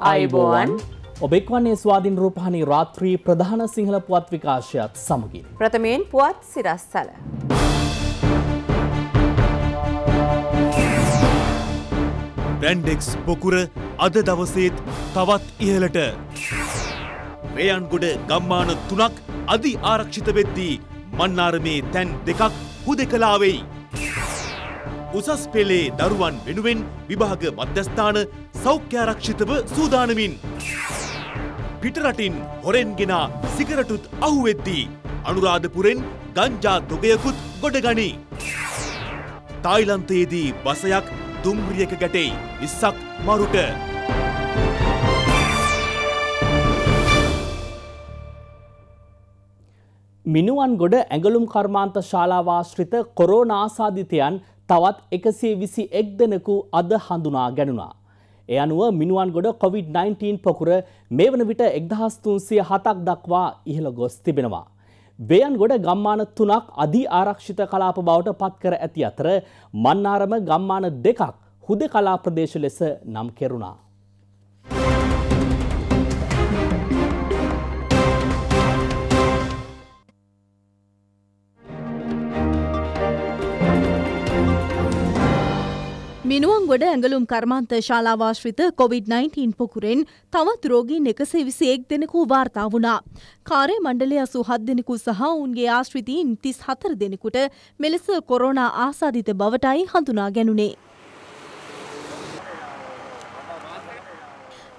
අයිබෝවන් ඔබෙක්වන්නේ ස්වාධීන් රූපහණි රාත්‍රී ප්‍රධාන සිංහල පුවත් විකාශයත් සමගින්. ප්‍රථමයෙන් පුවත් සිරස්සල. බැන්ඩෙක්ස් පොකුර අද දවසේත් තවත් ඉහලට. වේයන්ගොඩ ගම්මාන තුනක් අධි ආරක්ෂිත වෙද්දී මන්නාරමේ තැන් දෙකක් හුද කලාවෙයි. උසස් පෙළේ දරුවන් වෙනුවෙන් විභාග මධ්‍යස්ථාන සෞඛ්‍යාරක්ෂිතව සූදානමින් පිටරටින් හොරෙන් ගෙනා සිගරටුත් අහුවෙද්දී අනුරාධපුරෙන් ගංජා දොගයකුත් ගොඩගනී. තායිලන්තයේදී බසයක් දුම්රියක ගැටෙයි ඉස්සක් මරුට. මිනුවන් ගොඩ ඇඟලුම් කර්මාන්ත ශාලාවාශ්‍රිත කොරෝනාසාධිතයන් තවත් එකසේ විසි එක් දෙනකු අද හඳුනා ගැනුණා. ඒ අනුව මිනුවන් ගොඩ කොවිD-19 පොකුර මේ වන විට එක්දහස්තුන්සිය හතක් දක්වා ඉහළ ගොස් තිබෙනවා. බේයන් ගොඩ ගම්මාන තුනක් අධී ආරක්ෂිත කලාප බවට පත්කර ඇති අතර මන්නාරම ගම්මාන දෙකක් හුද කලා ප්‍රදේශ ලෙස නම් කෙරුණා. මිනුවන්ගොඩ ඇඟලුම් කර්මාන්ත ශාලාවාශ්‍රිත කොවිD-19 පොකුරෙන් තවත් රෝගීන් එකසේ විසි එක් දෙනෙකු වාර්තා වුණා. කාරය මණ්ඩලය සුහත් දෙනෙකු සහ උන්ගේ ආශ්‍රිතීන් තිස් හතර දෙනෙකුට මෙලෙස කොරෝනා ආසාධිත බවටයි හඳුනා ගැනුණේ.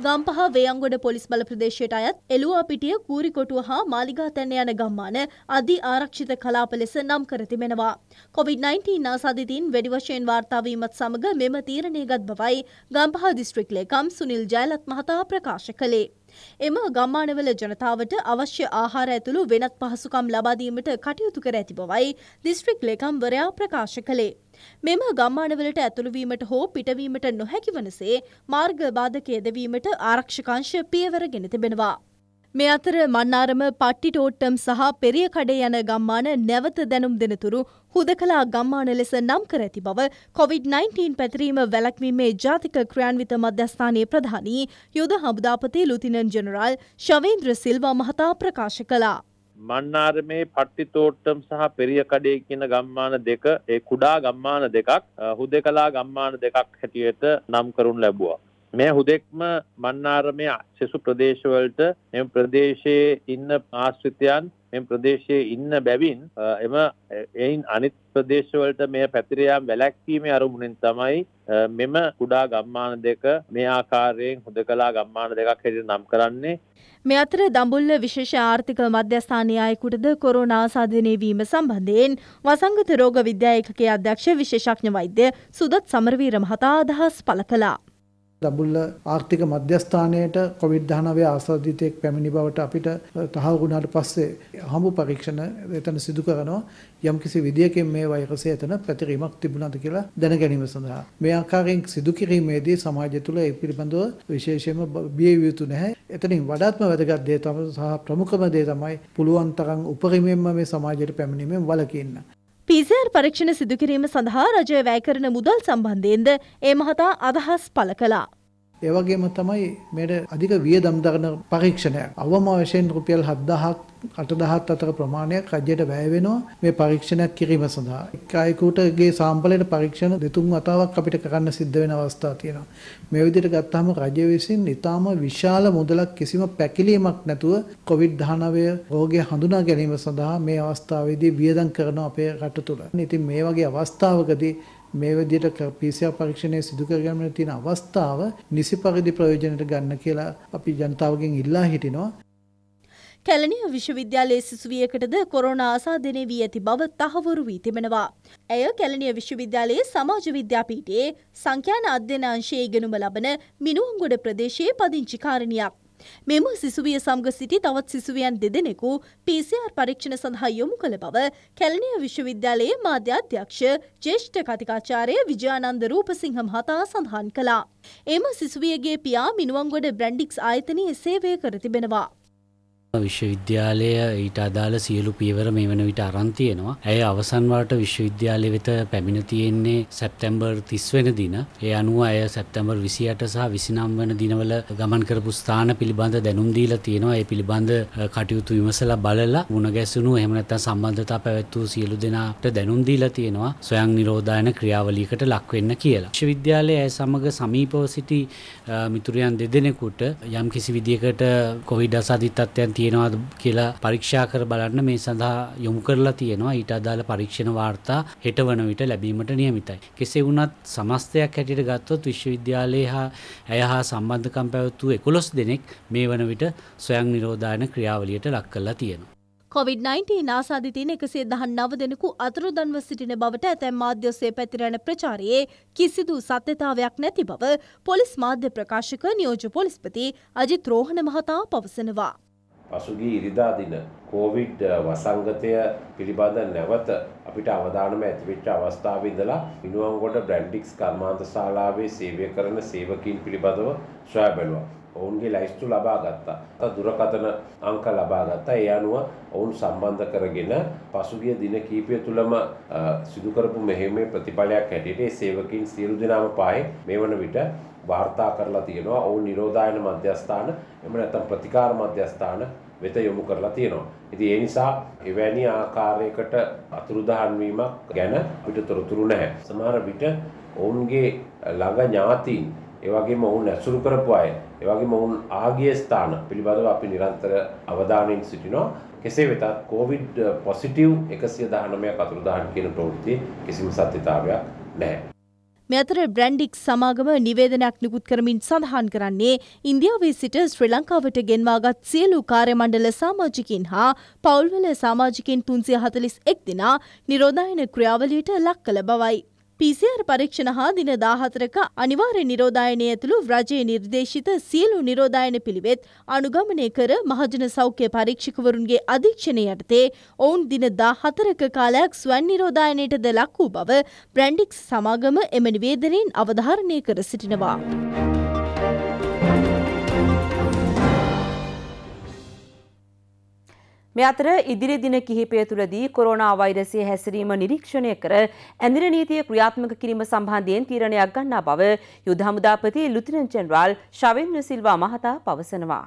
ගම්පහ වේයන්ගොඩ පොලිස් බල ප්‍රදේශයට අයත් එළුවා පිටිය කූරිකොටුව හා මාලිගාතැන්න යන ගම්මාන අධි ආරක්ෂිත කලාප ලෙස නම් කර තිබෙනවා. කොවිD-19 ආසාධිතීන් වැඩි වශයෙන් වාර්තාවීමත් සමග මෙම තීරණය ගත් බවයි ගම්පහ දිස්ත්‍රික් ලේකම් සුනිල් ජයලත් මහතා ප්‍රකාශ කළේ. එම ගම්මානවල ජනතාවට අවශ්‍ය ආහාර ඇතුළු වෙනත් පහසුකම් ලබාදීමට කටයුතු කර ඇති බවයි දිස්ත්‍රික් ලේකම්වරයා ප්‍රකාශ කළේ. මෙම ගම්මානවලට ඇතුළුවීමට හෝ පිටවීමට නොහැකි වනසේ මාර්ග බාධක එදවීමට ආරක්ෂකංශ පියවර ගෙන තිබෙනවා. මේ අතර මන්නාරම පට්ටිටෝට්ටම් සහ පෙරිය කඩේ යන ගම්මාන නැවත දැනුම් දෙනතුරු හුදකලා ගම්මාන ලෙස නම් කර ඇති බව කොවිD-19 පැතිරීම වැළැක්වීමේ ජාතික ක්‍රියාන්විත මධ්‍යස්ථානයේ ප්‍රධානී යුද හමුදාපති ලුතිනන් ජෙනරාල් ශවේන්ද්‍ර සිල්වා මහතා ප්‍රකාශ කළා. මන්නාරමේ පට්ටිතෝට්ටම් සහ පෙරිය කඩේ කියන ගම්මාන දෙක ඒ කුඩා ගම්මාන දෙකක් හුදකලා ගම්මාන දෙකක් හැටියට නම් කරුන් ලැබුවා. මේ හුදෙක්ම මන්නාරමය සෙසු ප්‍රදේශවලට එම ප්‍රදේශයේ ඉන්න ආශ්‍රිතයන් මෙම ප්‍රදේශයේ ඉන්න බැවින් එම එයින් අනිත් ප්‍රදේශවලට මේ පැතිරයාම් වැලැක්වීමේ අරමුණින් තමයි මෙම කුඩා ගම්මාන දෙක මේ ආකාරයෙන් හුදකලා ගම්මාන දෙකක් හෙට නම් කරන්නේ. මේ අතර දඹුල්ල විශේෂ ආර්ථික මධ්‍යස්ථානයයකුටද කොරෝනා සාධනය වීම සම්බන්ධයෙන් වසංගත රෝග විද්‍යා ඒකකයේ අධ්‍යක්ෂ විශේෂඥ වෛද්‍ය සුදත් සමරවීර මහතා අදහස් පළ කළා. දඹුල්ල ආර්ථික මධ්‍යස්ථානයට කොවිඩ්-19 ආසාදිතයෙක් පැමිණි බවට අපිට තහවුරු වුණාට පස්සේ හම්බ පරීක්ෂණ එතන සිදු කරනවා යම්කිසි විදියකින් මේ වෛරසය එතන පැතිරීමක් තිබුණාද කියලා දැන ගැනීම සඳහා මේ ආකාරයෙන් සිදු කිරීමේදී සමාජය තුළ ඒ පිළිබඳව විශේෂයෙන්ම බිය යුතු නැහැ. එතනින් වඩාත්ම වැදගත් දේ තමයි සහ ප්‍රමුඛම දේ තමයි පුළුවන් තරම් උපරිමයෙන්ම මේ සමාජයට පැමිණීමෙන් වළකින්න. පිසර් පරීක්ෂණ සිදුකිරීම සඳහා රජය වැය කරන මුදල් සම්බන්ධයෙන්ද ඒ මහතා අදහස් පළ කළා. ඒවගේම තමයි මෙට අධික විය දම්දරන පරීක්ෂණයක් අවම වශයෙන් රුපියල් හද්දහක් 8,000 අතර ප්‍රමාණයක් රජයට වැය වෙනවා මේ පරීක්ෂණයක් කිරීම සඳහා. එක් අයෙකුටගේ සාම්පලයට පරීක්ෂණ දෙතුන් වතාවක් අපිට කරන්න සිද්ධ වෙන අවස්ථා තියෙනවා. මේ විදිහට ගත්තාම රජය විසින් ඊටාම විශාල මුදලක් කිසිම පැකිලීමක් නැතුව COVID-19 රෝගය හඳුනා ගැනීම සඳහා මේ අවස්ථාවේදී වියදම් කරන අපේ රට තුළ. ඉතින් මේ වගේ අවස්ථාවකදී මේ විදිහට PCR පරීක්ෂණය සිදු කරගන්න තියෙන අවස්ථාව නිසි පරිදි ප්‍රයෝජනට ගන්න කියලා අපි ජනතාවගෙන් ඉල්ලා හිටිනවා. කැලණිය විශ්වවිද්‍යාලයේ සිසුවියකටද කොරෝනා ආසාදනය වී ඇති බව තහවුරු වී තිබෙනවා. ඇය කැලණිය විශ්වවිද්‍යාලයේ සමාජ විද්‍යා පීඨයේ සංඛ්‍යාන අධ්‍යයන අංශයේ ඉගෙනුම ලබන මිනුවන්ගොඩ ප්‍රදේශයේ පදිංචිකාරණියක්. මෙම සිසුවිය සමග සිටි තවත් සිසුවියන් දෙදෙනෙකු PCR පරීක්ෂණ සඳහා යොමු කළ බව කැලණිය විශ්වවිද්‍යාලයේ මාධ්‍ය අධ්‍යක්ෂ ජ්‍යෙෂ්ඨ කතිකාචාර්ය විජයානන්ද රූපසිංහ මහතා සඳහන් කළා. එම සිසුවියගේ පියා මිනුවන්ගොඩ බ්‍රැන්ඩික්ස් ආයතනයේ සේවය කර තිබෙනවා. විශ්වවිද්‍යාලය ඊට අදාළ සියලු පියවර මේ වන විට අරන් තියෙනවා. ඇය අවසන් වාරට විශ්වවිද්‍යාලය වෙත පැමිණ තියෙන්නේ සැප්තැම්බර් 30 වෙනි දින. ඒ අනුව ඇය සැප්තැම්බර් 28 සහ 29 වෙනි දිනවල ගමන් කරපු ස්ථාන පිළිබඳ දැනුම් දීලා තියෙනවා. ඒ පිළිබඳ කටයුතු විමසලා බලලා මුණ ගැසුණු එහෙම නැත්නම් සම්බන්ධතා පැවැත්වූ සියලු දෙනාට දැනුම් දීලා තියෙනවා. ස්වයං නිරෝධායන ක්‍රියාවලියකට ලක් වෙන්න කියලා. විශ්වවිද්‍යාලය ඇය සමග සමීපව සිටි මිතුරියන් දෙදෙනෙකුට යම් කිසි විදියකට කොවිඩ් අසාධිතත්වයන් තියෙනවාද කියලා පරීක්ෂා කර බලන්න මේ සඳහා යොමු කරලා තියෙනවා ඊට අදාළ පරීක්ෂණ වාර්තා හෙට වන විට ලැබීමට නියමිතයි. කෙසේ වුණත් සමස්තයක් හැටියට ගත්තොත් විශ්වවිද්‍යාලය හා ඇය හා සම්බන්ධකම් පැවැත්වූ එකොළොස් දෙනෙක් මේ වන විට සොයන් නිරෝධායන ක්‍රියාවලියට ලක් කරලා තියෙනවා. කොවිD-19 නාසාධිතීන් එකසේ දහන් නව දෙනෙකු අතුරුදන්ව සිටින බවට ඇතැම් මාධ්‍යෝසේ පැතිරෙන ප්‍රචාරයේ කිසිදු සත්‍යතාවයක් නැති බව පොලිස් මාධ්‍ය ප්‍රකාශක නියෝජ පොලිස්පති අජිත් රෝහණ මහතා පවසනවා. පසුගිය ඉරිදා දින කෝවිඩ් වසංගතය පිළිබඳ නැවත අපිට අවධානම ඇතිවෙච්ච අවස්ථාව ඉඳලා ඉනුවන්ගොඩ බ්‍රැන්ඩික්ස් කර්මාන්ත ශාලාවේ සේවය කරන සේවකීන් පිළිබඳව සොයා බැලුවා. ඔවුන්ගේ ලයිස්තු ලබා ගත්තා. දුරකථන අංක ලබා ගත්තා. ඒ අනුව ඔවුන් සම්බන්ධ කරගෙන පසුගිය දින කීපය තුලම සිදු කරපු මෙහෙමේ ප්‍රතිඵලයක් හැටියට ඒ සේවකීන් සියලු දෙනාම පාහේ මේ වන විට වාර්තා කරලා තියෙනවා ඔවුන් නිරෝධායන මධ්‍යස්ථාන එම නැත්නම් ප්‍රතිකාර මධ්‍යස්ථාන වෙත යොමු කරලා තියෙනවා. ඉතින් ඒ නිසා එවැනි ආකාරයකට අතුරුදහන් වීමක් ගැන අපිට තොරතුරු නැහැ. සමහර විට ඔවුන්ගේ ළඟ ඥාතීන් ඒ වගේම ඔවුන් ඇසුරු කරපු අය ඒ වගේම ඔවුන් ආගිය ස්ථාන පිළිබඳව අපි නිරන්තර අවධානයෙන් සිටිනවා. කෙසේ වෙතත් COVID positive 119ක් අතුරුදහන් කියන ප්‍රවෘත්තියේ කිසිම සත්‍යතාවයක් නැහැ. මේ අතර බ්‍රැන්ඩික් සමාගම නිවේදනයක් නිකුත් කරමින් සඳහන් කරන්නේ ඉන්දියාවේ සිට ශ්‍රී ලංකාවට ගෙන්වාගත් සියලු කාර්යමණ්ඩල සාමාජිකින් හා පවුල්වල සාමාජිකින් තුන්සිය හතලිස් එක් දෙනා නිරෝධායන ක්‍රියාවලියට ලක් කළ බවයි. පිසිර් පරීක්ෂණ හා දින දාහතරක අනිවාර්ය නිරෝධායනය ඇතුළු රජයේ නිර්දේශිත සියලු නිරෝධායන පිළිවෙත් අනුගමනය කර මහජන සෞඛ්‍ය පරීක්ෂකවරුන්ගේ අධීක්ෂණය යටතේ ඔවුන් දින දාහතරක කාලයක් ස්වන් නිරෝධායනයට ද ලක් වූ බව බ්‍රැන්ඩික්ස් සමාගම එම නිවේදනයෙන් අවධාරණය කර සිටිනවා. මේ අතර ඉදිරි දින කිහිපය තුළදී කොරෝනා වෛරසය හැසිරීම නිරීක්ෂණය කර ඇඳිර නීතිය ක්‍රියාත්මක කිරීම සම්බන්ධයෙන් තීරණයක් ගන්නා බව යුද හමුදාපති ලුතිනන් ජෙනරාල් ශවෙන්ද්‍ර සිල්වා මහතා පවසනවා.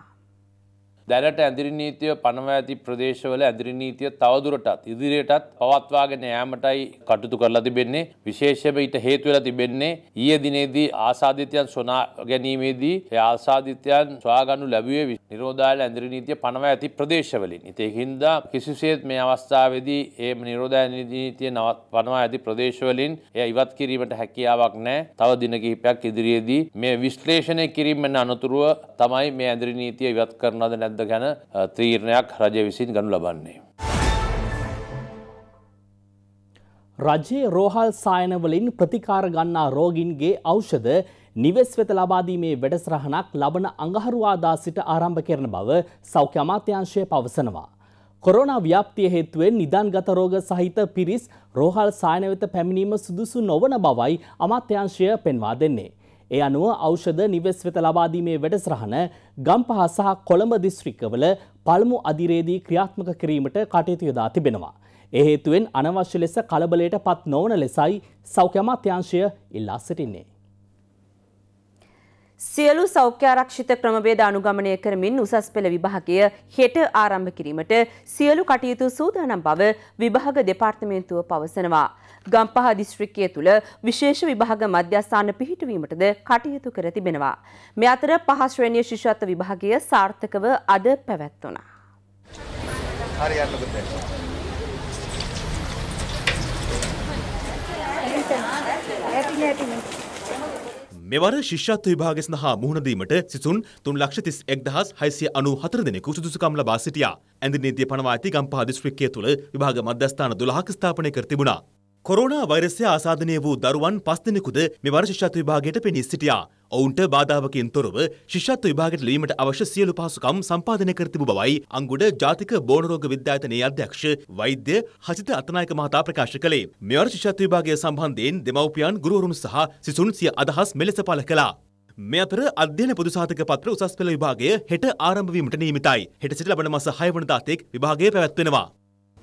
දැනට ඇදිරි නීතිය පනව ඇති ප්‍රදේශවල ඇදිරි නීතිය තවදුරටත් ඉදිරියටත් පවත්වාගෙන යාමටයි කටයුතු කරලා තිබෙන්නේ විශේෂයෙන්ම ඊට හේතු වෙලා තිබෙන්නේ ඊයේ දිනේදී ආසාදිතයන් සොනා ගැනීමේදී ඒ ආසාදිතයන් සොයාගනු ලැබුවේ නිරෝධායන ඇදිරි නීතිය පනව ඇති ප්‍රදේශවලින්. ඉතින් ඒකින්දා කිසිසේත් මේ අවස්ථාවේදී ඒ නිරෝධායන නීතිය පනව ඇති ප්‍රදේශවලින් එය ඉවත් කිරීමට හැකියාවක් නැහැ. තව දින කිහිපයක් ඉදිරියේදී මේ විශ්ලේෂණය කිරීම අනතුරුව තමයි මේ ඇදිරි නීතිය ඉවත් කරනවද නැද්ද නැද්ද ගැන තීරණයක් රජය විසින් ගනු ලබන්නේ. රජයේ රෝහල් සායනවලින් ප්‍රතිකාර ගන්නා රෝගින්ගේ ඖෂධ නිවෙස් වෙත ලබාදීමේ වැඩසරහනක් ලබන අඟහරුවාදා සිට ආරම්භ කරන බව සෞඛ්‍ය අමාත්‍යාංශය පවසනවා. කොරෝනා ව්‍යාප්තිය හේතුවෙන් නිදාන්ගත රෝග සහිත පිරිස් රෝහල් සායන වෙත පැමිණීම සුදුසු නොවන බවයි අමාත්‍යාංශය පෙන්වා දෙන්නේ. ඒ අනුව ඖෂධ නිවෙස් වෙත ලබාදීමේ වැඩසරහන ගම්පහ සහ කොළඹ දිස්ත්‍රික්කවල පළමු අධිරේදී ක්‍රියාත්මක කිරීමට කටයුතු යොදා තිබෙනවා. ඒ හේතුවෙන් අනවශ්‍ය ලෙස කලබලයට පත් නොවන ලෙසයි සෞඛ්‍ය අමාත්‍යාංශය ඉල්ලා සිටින්නේ. සියලු සෞඛ්‍යාරක්ෂිත ක්‍රමවේද අනුගමනය කරමින් උසස් පෙළ විභාගය හෙට ආරම්භ කිරීමට සියලු කටයුතු සූදානම් බව විභාග දෙපාර්තමේන්තුව පවසනවා. ගම්පහ දිස්ත්‍රික්කය තුළ විශේෂ විභාග මධ්‍යස්ථාන පිහිටුවීමටද කටයුතු කර තිබෙනවා. මෙ අතර පහශ්‍රණය ශිෂත්ව විභාගය සාර්ථකව අද පැවැත්වනා. මෙවර ශිෂ්‍යත්ව විභාග සඳහා මුහුණදීමට සිසුන් තුන් ලක්ෂ තිස් එක්දහස් හයිසිය අනු හතර දෙනෙකු සුදුසුකම් ලබා සිටියා. ඇඳ නීතිය පනවා ඇති ගම්පහ දිස්ත්‍රික්කය තුළ විභාග මධ්‍යස්ථාන 12ක් ස්ථාපනය කර තිබුණා. කොරෝනා වෛරසය ආසාධනය වූ දරුවන් පස් දෙනෙකුද මෙවර ශිෂ්‍යත්ව විභාගයට පෙනී සිටියා. ඔවුන්ට බාධාවකින් තොරව ශිෂ්‍යත්ව විභාගයට ලීමට අවශ්‍ය සියලු පහසුකම් සම්පාදනය කර තිබු බවයි අංගුඩ ජාතික බෝනරෝග විද්‍යායතනයේ අධ්‍යක්ෂ වෛද්‍ය හසිත අතනායක මහතා ප්‍රකාශ කළේ. මෙවර ශිෂ්‍යත්ව විභාගය සම්බන්ධයෙන් දෙමව්පියන් ගුරුවරුන් සහ සිසුන් සිය අදහස් මෙලෙස පළ කළා. මේ අතර අධ්‍යන පොදුසාතක පත්‍ර උසස් පෙළ විභාගය හෙට ආරම්භවීමට නීමිතයි. හෙට සිට ලබන මස හයවනදාතෙක් විභාගය පැවැත්වෙනවා.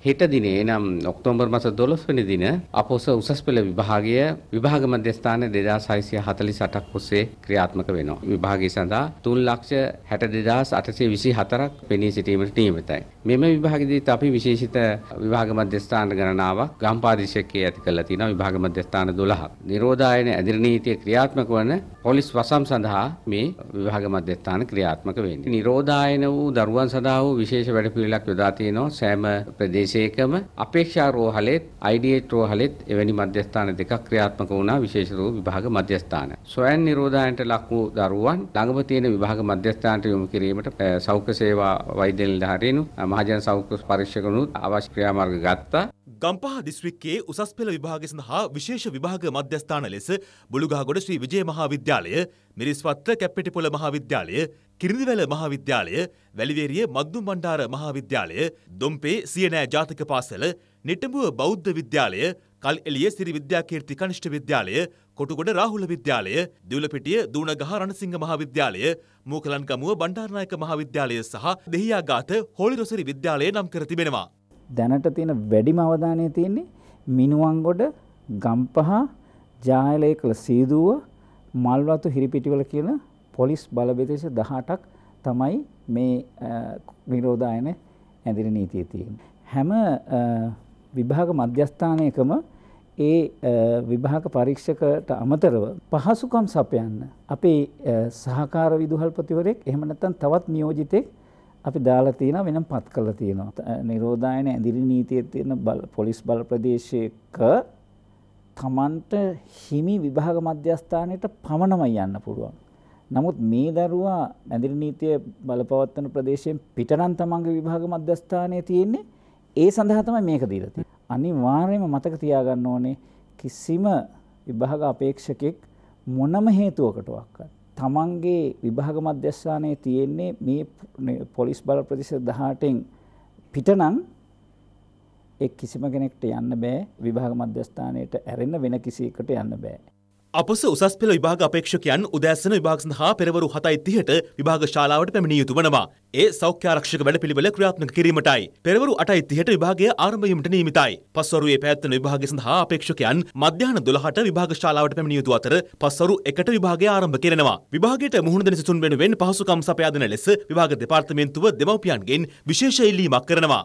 හෙට දිනේ නම් ඔක්තෝබර් මස 12 වෙනි දින අපොස උසස් පෙළ විභාගය විභාග මධ්‍යස්ථාන 2648ක් ඔස්සේ ක්‍රියාත්මක වෙනවා. විභාගය සඳහා 362824ක් පෙනී සිටීමට නියමිතයි. මෙම විභාගයේදී අපි විශේෂිත විභාග මධ්‍යස්ථාන ගණනාවක් ගම්පාදේශකයේ ඇති කරලා තිනවා විභාග මධ්‍යස්ථාන 12ක්. නිරෝධායන ඇදිරි නීතිය ක්‍රියාත්මක වන පොලිස් වසම් සඳහා මේ විභාග මධ්‍යස්ථාන ක්‍රියාත්මක වෙන්නේ. නිරෝධායන වූ දරුවන් සඳහා වූ විශේෂ වැඩපිළිවෙලක් යොදා තිනවා සෑම ප්‍රදේශ විශේෂකම අපේක්ෂා රෝහලෙත් IDH රෝහලෙත් එවැනි මධ්‍යස්ථාන දෙකක් ක්‍රියාත්මක වුණා විශේෂ රෝග විභාග මධ්‍යස්ථාන. සොයන් නිරෝධායනට ලක් වූ දරුවන් ළඟම තියෙන විභාග මධ්‍යස්ථානට යොමු කිරීමට සෞඛ්‍ය සේවා වෛද්‍ය නිලධාරීන් මහජන සෞඛ්‍ය පරීක්ෂකනුත් අවශ්‍ය ක්‍රියාමාර්ග ගත්තා. ගම්පහ දිස්ත්‍රික්කයේ උසස් පෙළ විභාග සඳහා විශේෂ විභාග මධ්‍යස්ථාන ලෙස බුළුගහගොඩ ශ්‍රී විජය මහා විද්‍යාලය, මිරිස්වත්ත කැප්පෙටිපොළ මහා විද්‍යාලය, කිරිඳිවැල මහා විද්‍යාලය, වැලිවේරිය මද්දුම් බණ්ඩාර මහා විද්‍යාලය, දොම්පේ සියනෑ ජාතික පාසල, නිටඹුව බෞද්ධ විද්‍යාලය, කල් එලිය සිරි විද්‍යාකීර්ති කනිෂ්ඨ විද්‍යාලය, කොටුගොඩ රාහුල විද්‍යාලය, දිවුලපිටිය දූනගහ රණසිංහ මහා විද්‍යාලය, මූකලන්කමුව බණ්ඩාරනායක මහා විද්‍යාලය සහ දෙහියාගාත හෝලිරොසිරි විද්‍යාලය නම් කර තිබෙනවා. දැනට තියෙන වැඩිම අවධානය තියෙන්නේ මිනුවන්ගොඩ ගම්පහ ජායලය කළ සීදුව මල්වතු හිරිපිටිවල කියන පොලිස් බලබෙදේශ දහටක් තමයි මේ විරෝධායන ඇදිරි නීතිය තියෙන. හැම විභාග මධ්‍යස්ථානයකම ඒ විභාග පරීක්ෂකට අමතරව පහසුකම් සපයන්න අපේ සහකාර විදුහල්පතිවරෙක් එහෙම නැත්නම් තවත් නියෝජිතෙක් අපි දාලා තියෙනවා වෙනම් පත් කරලා තියෙනවා. නිරෝධායන ඇඳිරි නීතියේ තියෙන පොලිස් බල ප්‍රදේශයක තමන්ට හිමි විභාග මධ්‍යස්ථානයට පමණමයි යන්න පුළුවන්. නමුත් මේ දරුවා ඇඳිරි නීතිය බලපවත්වන ප්‍රදේශයෙන් පිටනම් තමන්ගේ විභාග මධ්‍යස්ථානය තියෙන්නේ. ඒ සඳහා තමයි මේක දීලා තියෙන්නේ. අනිවාර්යයෙන්ම මතක තියාගන්න ඕනේ කිසිම විභාග අපේක්ෂකෙක් මොනම හේතුවකටවත් තමන්ගේ විභාග මධ්‍යස්ථානයේ තියෙන්නේ මේ පොලිස් බල ප්‍රතිශත 18න් පිටනම් ඒ කිසිම කෙනෙක්ට යන්න බෑ විභාග මධ්‍යස්ථානයට ඇරෙන්න වෙන කිසිකට යන්න බෑ. අපස උසස් පෙළ විභාග අපේක්ෂකයන් උදෑසන විභාග සඳහා පෙරවරු 7:30ට විභාග ශාලාවට පැමිණිය යුතු වනවා. ඒ සෞඛ්‍ය ආරක්ෂක වැඩපිළිවෙල ක්‍රියාත්මක කිරීමටයි. පෙරවරු 8:30ට විභාගය ආරම්භ වීමට නියමිතයි. පස්වරුවේ පැවැත්වෙන විභාගය සඳහා අපේක්ෂකයන් මධ්‍යහන 12ට විභාග ශාලාවට පැමිණිය යුතු අතර පස්වරු 1ට විභාගය ආරම්භ කරනවා. විභාගයට මුහුණ දෙන සිසුන් වෙනුවෙන් පහසුකම් සපයා දෙන ලෙස විභාග දෙපාර්තමේන්තුව දෙමව්පියන්ගෙන් විශේෂ ඉල්ලීමක් කරනවා.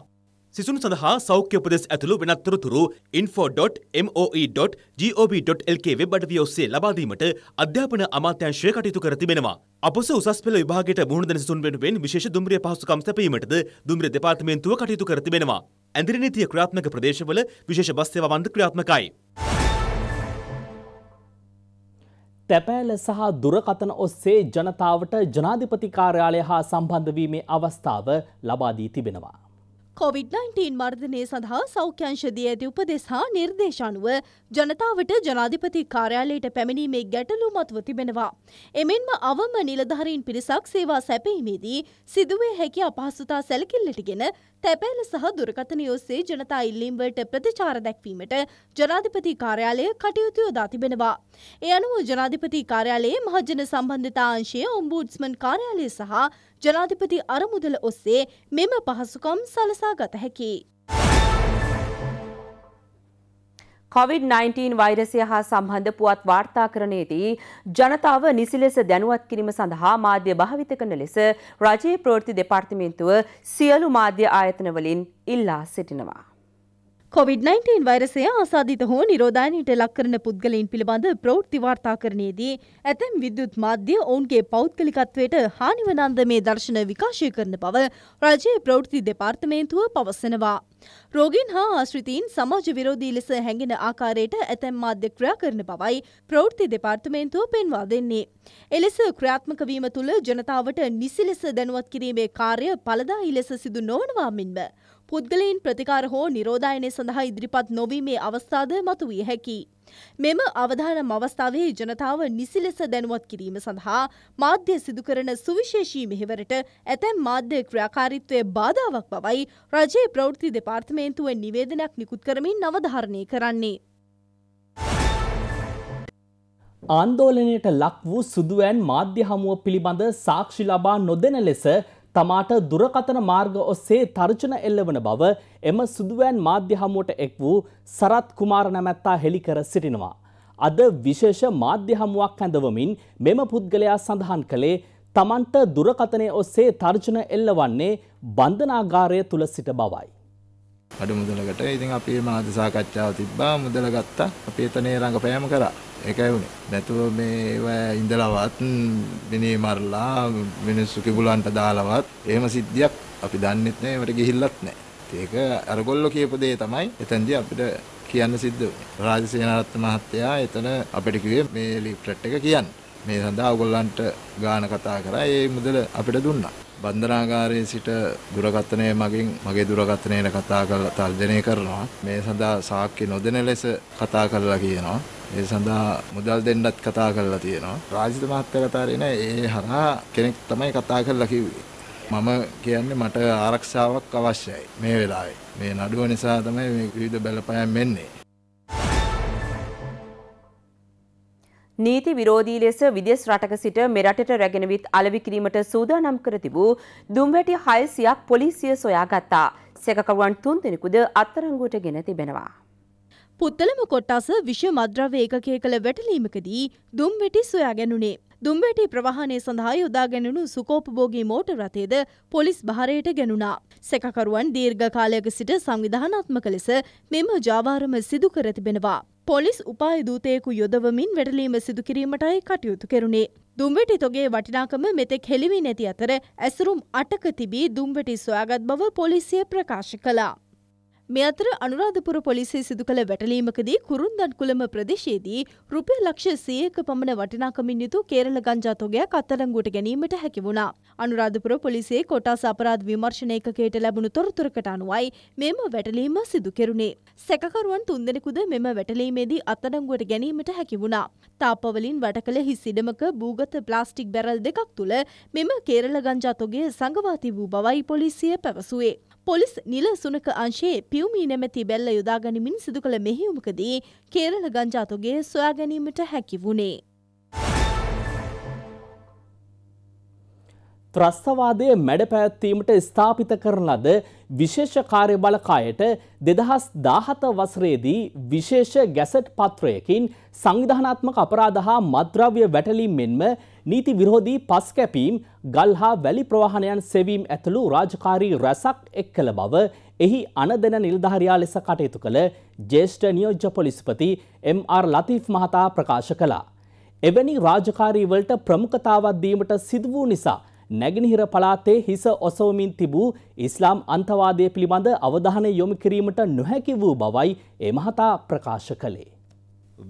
සිසුන් සඳහා සෞඛ්‍ය උපදෙස් ඇතුළු වෙනත් තොරතුරු info.moe.gov.lk වෙබ් අඩවිය ඔස්සේ ලබා දීමට අධ්‍යාපන අමාත්‍යාංශය කටයුතු කර තිබෙනවා. අපොස උසස් පෙළ විභාගයට මුහුණ දෙන සිසුන් වෙනුවෙන් විශේෂ දුම්රිය පහසුකම් සැපීමටද දුම්රිය දෙපාර්තමේන්තුව කටයුතු කර තිබෙනවා. ඇඳිරි නීතිය ක්‍රියාත්මක ප්‍රදේශවල විශේෂ බස් සේවාවන්ද ක්‍රියාත්මකයි. තැපෑල සහ දුරකතන ඔස්සේ ජනතාවට ජනාධිපති කාර්යාලය හා සම්බන්ධවීමේ අවස්ථාව ලබාදී තිබෙනවා. කොවිD-19 මර්ධනය සඳහා සෞඛ්‍යංශදී ඇති උපදෙස් හා නිර්දේශ අනුව ජනතාවට ජනාධිපති කාර්යාලයට පැමිණීමේ ගැටලු මතුව තිබෙනවා. එමෙන්ම අවම නිලධාරීන් පිරිසක් සේවා සැපීමේදී සිදුවේ හැකි අපහසුතා සැලකිල්ලටගෙන තැපෑල සහ දුරකථන ඔස්සේ ජනතා ඉල්ලීම්වලට ප්‍රතිචාර දැක්වීමට ජනාධිපති කාර්යාලය කටයුතු යොදා තිබෙනවා. ඒ අනුව ජනාධිපති කාර්යාලයේ මහජන සම්බන්ධතා අංශය ඔම්බුඩ්ස්මන් කාර්යාලය සහ ජනාධිපති අරමුදල ඔස්සේ මෙම පහසුකම් සලසා ගත හැකි. COVID-19 වෛරසය හා සම්බන්ධ පුවත් වාර්තාකරණයේදී ජනතාව නිසි ලෙස දැනුවත් කිරීම සඳහා මාධ්‍ය භාවිත කරන ලෙස රජයේ ප්‍රවෘත්ති දෙපාර්තමේන්තුව සියලු මාධ්‍ය ආයතනවලින් ඉල්ලා සිටිනවා. කොවිD-19 වෛරසය ආසාධිත හෝ නිරෝධායනයට ලක්කරන පුද්ගලයින් පිළිබඳ ප්‍රවෘත්ති වාර්තාකරණයේදී ඇතැම් විද්‍යුත් මාධ්‍ය ඔවුන්ගේ පෞද්ගලිකත්වයට හානිවන අන්දමේ දර්ශන විකාශය කරන බව රජයේ ප්‍රවෘත්ති දෙපාර්තමේන්තුව පවසනවා. රෝගීන් හා ආශ්‍රිතීන් සමාජ විරෝධී ලෙස හැඟෙන ආකාරයට ඇතැම් මාධ්‍ය ක්‍රියා කරන බවයි ප්‍රවෘත්ති දෙපාර්තමේන්තුව පෙන්වා දෙන්නේ. එලෙස ක්‍රියාත්මක වීම තුළ ජනතාවට නිසි ලෙස දැනුවත් කිරීමේ කාර්ය ඵලදායි ලෙස සිදු නොවනවා මෙන්ම පුද්ගලයින් ප්‍රතිකාර හෝ නිරෝධායනය සඳහා ඉදිරිපත් නොවීමේ අවස්ථාද මතුවිය හැකි. මෙම අවධානම් අවස්ථාවේ ජනතාව නිසි ලෙස දැනුවත් කිරීම සඳහා මාධ්‍ය සිදුකරන සුවිශේෂී මෙහෙවරට ඇතැම් මාධ්‍ය ක්‍රියාකාරිත්වය බාධාවක් බවයි රජයේ ප්‍රවෘත්ති දෙපාර්තමේන්තුවෙන් නිවේදනයක් නිකුත් කරමින් නවධාරණය කරන්නේ. ආන්දෝලනයට ලක් වූ සුදුවෑන් මාධ්‍ය හමුව පිළිබඳ සාක්ෂි ලබා නොදෙන ලෙස තමාට දුරකතන මාර්ග ඔස්සේ තර්ජන එල්ලවන බව එම සුදුවෑන් මාධ්‍ය හමුවට එක් වූ සරත් කුමාර නැමැත්තා හෙළි කර සිටිනවා. අද විශේෂ මාධ්‍ය හමුවක් හැඳවමින් මෙම පුද්ගලයා සඳහන් කළේ තමන්ට දුරකතනය ඔස්සේ තර්ජන එල්ලවන්නේ බන්ධනාගාරය තුළ සිට බවයි. අඩු මුදලකට ඉතින් අපේ මාධ්‍ය සාකච්ඡාව තිබ්බා මුදල ගත්තා අපේ තනේ රඟපෑම කරා. ඒකයි උනේ. නැතුව මේවා ඉඳලවත් මිනේ මරලා මිනිස්සු කිඹුලන්ට දාලවත් එහෙම සිද්ධියක් අපි දන්නෙත් නෑ ඒවට ගිහිල්ලත් නෑ. ඒක අරගොල්ලෝ කියපු දේ තමයි එතෙන්දී අපිට කියන්න සිද්ධ වුනේ. රාජසේනාරත්න මහත්තයා එතන අපිට කිව්වේ මේ ලිප්ලට් එක කියන්න. මේ සඳහා ඔයගොල්ලන්ට ගාන කතා කරා. ඒ මුදල අපිට දුන්නා. බන්ධනාගාරයේ සිට දුරකථනය මගින් මගේ දුරකථනයට කතා කරලා තර්ජනය කරනවා මේ සඳහා සාක්ෂි නොදෙන ලෙස කතා කරලා කියනවා ඒ සඳහා මුදල් දෙන්නත් කතා කරලා තියෙනවා. රාජිත මහත්තයා කතා කරේ ඒ හරහා කෙනෙක් තමයි කතා කරලා කිව්වේ. මම කියන්නේ මට ආරක්ෂාවක් අවශ්‍යයි මේ වෙලාවේ. මේ නඩුව නිසා තමයි මේ විවිධ බලපෑම් වෙන්නේ. නීති විරෝධී ලෙස විදෙස් රටක සිට මෙරටට රැගෙනවිත් අලෙවි කිරීමට සූදානම් කර තිබූ දුම්වැටි 600ක් පොලිසිය සොයාගත්තා. සැකකරුවන් තුන්දෙනෙකුද අත්අඩංගුවට ගෙන තිබෙනවා. පුත්තලම කොට්ටාස විෂ මද්‍රව්‍ය ඒකකය කළ වැටලීමකදී දුම්වැටි සොයා ගැනුණේ. දුම්වැටි ප්‍රවාහනය සඳහා යොදා ගැනුණු සුකෝපභෝගී මෝටර් රථයද පොලිස් භාරයට ගැනුණා. සැකකරුවන් දීර්ඝ කාලයක සිට සංවිධානාත්මක ලෙස මෙම ජාවාරම සිදු කර තිබෙනවා. පොලිස් උපාය දූතයෙකු යොදවමින් වැටලීම සිදු කිරීමටයි කටයුතු කෙරුණේ. දුම්වැටි තොගේ වටිනාකම මෙතෙක් හෙළිවී නැති අතර ඇසුරුම් අටක තිබී දුම්වැටි සොයාගත් බව පොලිසිය ප්‍රකාශ කළා. මේ අතර අනුරාධපුර පොලිසිය සිදු කළ වැටලීමකදී කුරුන්දන්කුලම ප්‍රදේශයේදී රුපියල් ලක්ෂ 100ක පමණ වටිනාකමින් යුතු කේරළ ගංජා තොගයක් අත්අඩංගුවට ගැනීමට හැකි වුණා. අනුරාධපුර පොලිසියේ කොටස් අපරාධ විමර්ශන ඒකකයට ලැබුණු තොරතුරකට අනුවයි මෙම වැටලීම සිදු කෙරුණේ. සැකකරුවන් තුන්දෙනෙකුද මෙම වැටලීමේදී අත්අඩංගුවට ගැනීමට හැකි වුණා. තාපවලින් වැටකළ හිස් ඉඩමක භූගත ප්ලාස්ටික් බැරල් දෙකක් තුල මෙම කේරළ ගංජා තොගය සංගවා තිබූ බවයි පොලිසිය පැවසුවේ. පොලිස් නිල සුනක අංශයේ පියුමී නැමැති බැල්ල යොදාගනිමින් සිදු කළ මෙහියුමකදී කේරළ ගංජාතුගේ සොයා ගැනීමට හැකි වුණේ. ත්‍රස්තවාදය මැඩ පැවැත්වීමට ස්ථාපිත කරන ලද විශේෂ කාර්යබලකායට දෙදහස් දාහත වසරේදී විශේෂ ගැසට් පත්‍රයකින් සංවිධානාත්මක අපරාධ හා මද්‍රව්‍ය වැටලීම් මෙන්ම නීති විරෝධී පස් කැපීම් ගල් හා වැලි ප්‍රවාහණයන් සෙවීම් ඇතුළු රාජකාරී රැසක් එක් කළ බව එහි අනදෙන නිලධාරයා ලෙස කටයුතු කළ ජේෂ්ඨ නියෝජ්‍ය පොලිස්පති එම්.ආර්. ලතීෆ් මහතා ප්‍රකාශ කළා. එවැනි රාජකාරීවලට ප්‍රමුඛතාවක් දීමට සිදු වූ නිසා නැගිනිහිර පලාතේ හිස ඔසවමින් තිබූ ඉස්ලාම් අන්තවාදය පිළිබඳ අවධානය යොමු කිරීමට නොහැකි වූ බවයි ඒ මහතා ප්‍රකාශ කළේ.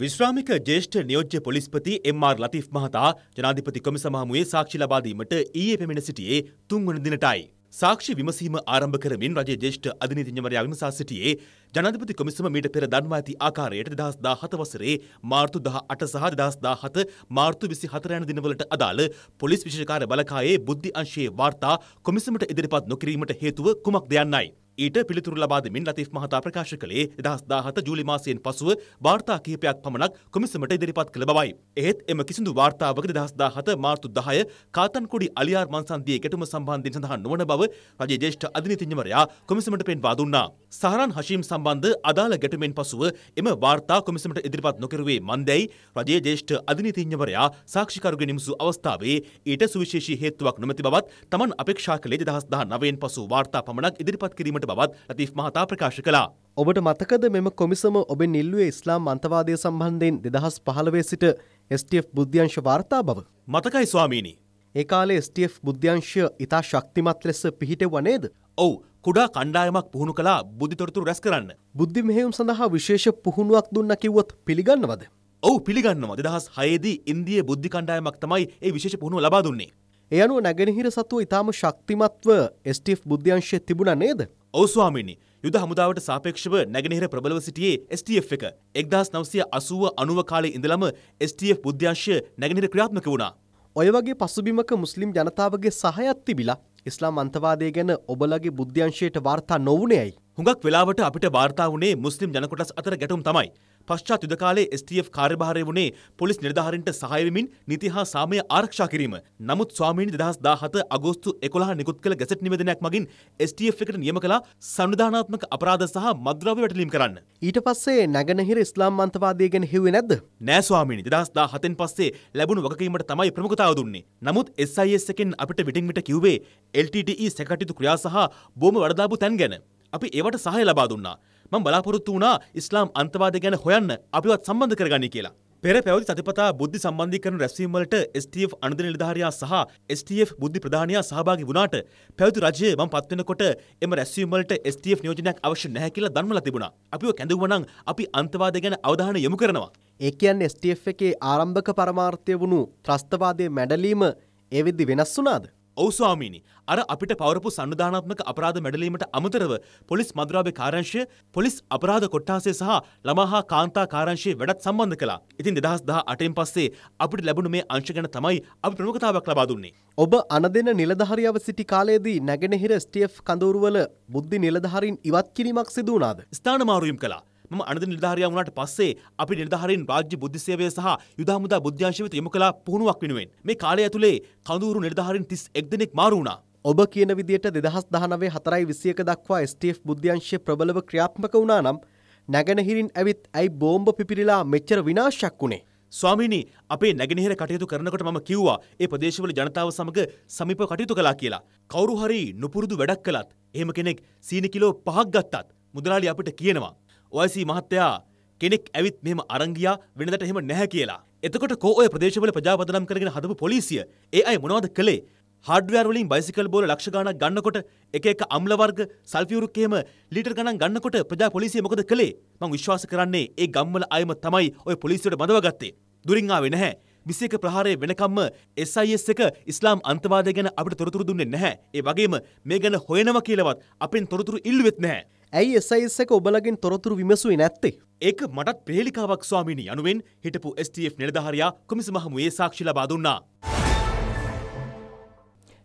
විශ්‍රාමික ජේෂ්ඨ නියෝජ්‍ය පොලිස්පති එම්.ආර්. ලතිෆ් මහතා ජනාධිපති කොමිසම හමුවේ සාක්ෂි ලබා දීමට ඊයේ පැමිණ සිටියේ තුන්වන දිනටයි. සාක්ෂි විමසීම ආරම්භ කරමින් රජයේ ජ්‍යෙෂ්ඨ අධිනීතිඥවරයා විමසා සිටියේ ජනාධිපති කොමිසම මීට පෙර දන්වා ඇති ආකාරයට 2017 වසරේ මාර්තු 18 සහ 2017 මාර්තු 24 යන දිනවලට අදාළ පොලිස් විශේෂ කාර්ය බළකායේ බුද්ධි අංශයේ වාර්තා කොමිසමට ඉදිරිපත් නොකිරීමට හේතුව කුමක්ද යන්නයි. ඊට පිළිතුරු ලබා දෙමින් ලතිෆ් මහතා ප්‍රකාශ කළේ 2017 ජූලි මාසයෙන් පසුව වාර්තා කිහිපයක් පමණක් කොමිසමට ඉදිරිපත් කළ බවයි. එහෙත් එම කිසිදු වාර්තාවක 2017 මාර්තු 10 කාතන්කුඩි අලියාර් මන්සන්දියේ ගැටුම සම්බන්ධයෙන් සඳහන් නොවන බව රජයේ ජ්‍යෙෂ්ඨ අධිනීතිඥවරයා කොමිසමට පෙන්වා දුන්නා. සහරන් හෂීම් සම්බන්ධ අදාළ ගැටුමෙන් පසුව එම වාර්තා කොමිසමට ඉදිරිපත් නොකරුවේ මන්දැයි රජයේ ජ්‍යෙෂ්ඨ අධිනීතිඥවරයා සාක්ෂිකරුගෙන නිමසු අවස්ථාවේ ඊට සුවිශේෂී හේතුවක් නොමැති බවත් තමන් අපේක්ෂා කළේ 2019 පසු වාර්තා පමණක් ඉදිරිපත් කිරීමට බවත් ලතිෆ් මහතා ප්‍රකාශ කළා. ඔබට මතකද මෙම කොමිසම ඔබෙන් නිල්ලුවේ ඉස්ලාම් අන්තවාදය සම්බන්ධයෙන් දෙදහස් පහළවේ සිට ස්ටF බුද්ධ්‍යංශ වාර්තා බව. මතකයි ස්වාමීනි. ඒ කාලේ ස්ටF බුද්ධ්‍යංශය ඉතා ශක්තිමත් ලෙස පිහිටෙව්ව නේද? ඔව්. කුඩා කණ්ඩායමක් පුහුණු කළා බුද්ධිතොරතුරු රැස් කරන්න. බුද්ධි මෙහෙයුම් සඳහා විශේෂ පුහුණුවක් දුන්න කිව්වොත් පිළිගන්නවද? ඔව් පිළිගන්නවා. 2006 දී ඉන්දියේ බුද්ධි කණ්ඩායමක් තමයි ඒ විශේෂ පුහුණුව ලබා දුන්නේ. ඒ අනුව නැගෙනහිර සතුව ඉතාම ශක්තිමත්ව ස්ටෆ් බුද්ධ්‍යංශය තිබුණ නේද. ඔවු ස්වාමිනි යුද හමුදාවට සාපේක්ෂව නැගෙනහිර ප්‍රබලව සිටියේ STF එක එක්දස් නවසය අසුව අනුව කාලේ ඉඳලම STF බුද්ධ්‍යංශය නැගෙනහිර ක්‍රියාත්මක වුණා. ඔය වගේ පසුබිමක මුස්ලිම් ජනතාවගේ සහයත් තිබිලා ඉස්ලාම් අන්තවාදය ගැන ඔබලගේ බුද්ධ්‍යංශයට වාර්තා නොවුණේයි. හුඟක් වෙලාවට අපිට වාර්තා වුණේ මුස්ලිම් ජනකොටස් අතර ගැටුම් තමයි. පශ්චාත් යුද කාලයේ STF කාර්යභාරය වුණේ පොලිස් නිලධාරීන්ට සහාය වෙමින් නීති හා සාමය ආරක්ෂා කිරීම. නමුත් ස්වාමීන් 2017 අගෝස්තු 11 නිකුත් කළ ගැසට් නිවේදනයක් මගින් STF එකට නියම කළා සංවිධානාත්මක අපරාධ සහ මද්‍රව්‍ය වැටලීම් කරන්න. ඊට පස්සේ නැගෙනහිර ඉස්ලාම් මන්තවාදය ගැන හිව්වේ නැද්ද? නෑ ස්වාමීනි 2017න් පස්සේ ලැබුණු වගකීමට තමයි ප්‍රමුඛතාව දුන්නේ. නමුත් SIS එකෙන් අපිට විටින් විට කිව්වේ LTTE සැකටයුතු ක්‍රියා සහ බොම වඩදාපු තැන් ගැන. අපි ඒවට සහය ලබා දුන්නා. මම බලාපොරොත්තු වුණා ඉස්ලාම් අන්තවාදය ගැන හොයන්න අපිවත් සම්බන්ධ කරගනි කියලා. පෙර පැවති සතිපතා බුද්ධි සම්බන්ධීකරණ රැස්වීම වලට STF අනුද නිලධාරියා සහ STF බුද්ධි ප්‍රධානියා සහභාගී වුණාට පැවති රජයේ මම පත් වෙනකොට එම රැස්වීම වලට STF නියෝජනයක් අවශ්‍ය නැහැ කියලා දන්වලා තිබුණා. අපිව කැඳවුවා නම් අපි අන්තවාදය ගැන අවධානය යොමු කරනවා. ඒ කියන්නේ STF එකේ ආරම්භක පරමාර්ථය වුණු ත්‍රස්තවාදයේ මැඩලීම ඒ වෙද්දි වෙනස් වුණාද? ඔව් ස්වාමීනි අර අපිට පවරපු සංවිධානාත්මක අපරාධ මැඩලීමට අමතරව පොලිස් මදුරාවේ කාර්යංශය පොලිස් අපරාධ කොට්ටාසය සහ ළමා හා කාන්තා කාර්යංශයේ වැඩත් සම්බන්ධ කළා. ඉතින් 2018න් පස්සේ අපිට ලැබුණු මේ අංශ ගැන තමයි අපි ප්‍රමුඛතාවක් ලබා දුන්නේ. ඔබ අනදෙන නිලධාරියව සිටි කාලයේදී නැගෙනහිර ස්ටීෆ් කඳවුරුවල බුද්ධි නිලධාරීන් ඉවත් කිරීමක් සිදු වුණාද? ස්ථාන මාරුවීම් කළා. මම අනද නිලධාරියා වුණාට පස්සේ අපි නිලධාරීන් රාජ්‍ය බුද්ධි සේවය සහ යුද හමුදා බුද්ධාංශ වෙත යොමු කළා පුහුණුවක් වෙනුවෙන්. මේ කාලය ඇතුලේ කඳවුරු නිලධාරීන් 31 දෙනෙක් මාරු වුණා. ඔබ කියන විදියට දෙදහස් දහනවේ හතරයි විසියක දක්වා ස්ටෆ් බුද්ධ්‍යංශය ප්‍රබලව ක්‍රියාත්මක වුණා නම් නැගෙනහිරින් ඇවිත් ඇයි බෝම්බ පිපිරිලා මෙච්චර විනාශක් වුණේ. ස්වාමීනි අපේ නැගෙනහිර කටයුතු කරනකොට මම කිව්වා ඒ ප්‍රදේශවල ජනතාව සමග සමීප කටයුතු කළා කියලා. කවුරු හරි නුපුරුදු වැඩක් කළත් එහෙම කෙනෙක් සීනි කිලෝ පහක් ගත්තත් මුදලාලි අපිට කියනවා ඔයසී මහත්තයා කෙනෙක් ඇවිත් මෙහෙම අරංගියා වෙනදට එහෙම නැහැ කියලා. එතකොට කෝ ඔය ප්‍රදේශවල ප්‍රජාපදනම් කරගෙන හදපු පොලිසිය ඒ අය මොනවද කළේ? හાર્ඩ්වෙයාර් වලින් බයිසිකල් බෝල ලක්ෂ ගණනක් ගන්නකොට එක එක අම්ල වර්ග සල්ෆියුරික් එහෙම ලීටර් ගණන් ගන්නකොට ප්‍රජා පොලිසිය මොකද කළේ? මම විශ්වාස කරන්නේ ඒ ගම්වල අයම තමයි ඔය පොලිසියට බඳවගත්තේ. දුරින් ආවේ නැහැ. 21 ප්‍රහාරය වෙනකම්ම SIS එක ඉස්ලාම් අන්තවාදය ගැන අපිට තොරතුරු දුන්නේ නැහැ. ඒ වගේම මේ ගැන හොයනවා කියලාවත් අපෙන් තොරතුරු ඉල්ලුවෙත් නැහැ. ඇයි එසයිස් එක ඔබලගින් තොරතුරු විමසුයි නැත්තේ. ඒක මටත් ප්‍රේලිකාවක් ස්වාමිණි යනුවෙන් හිටපු STF නිලධහරයා කොමිස මහමුයේ සාක්ෂි ලබා දුන්නා.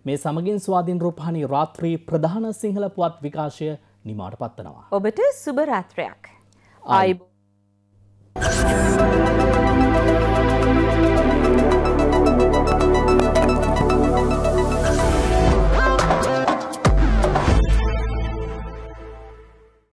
මේ සමගින් ස්වාධීන් රූපහණි රාත්‍රී ප්‍රධාන සිංහල පුවත් විකාශය නිමාට පත්වනවා. ඔබට සුභ රාත්‍රයක්. ආයිබෝ.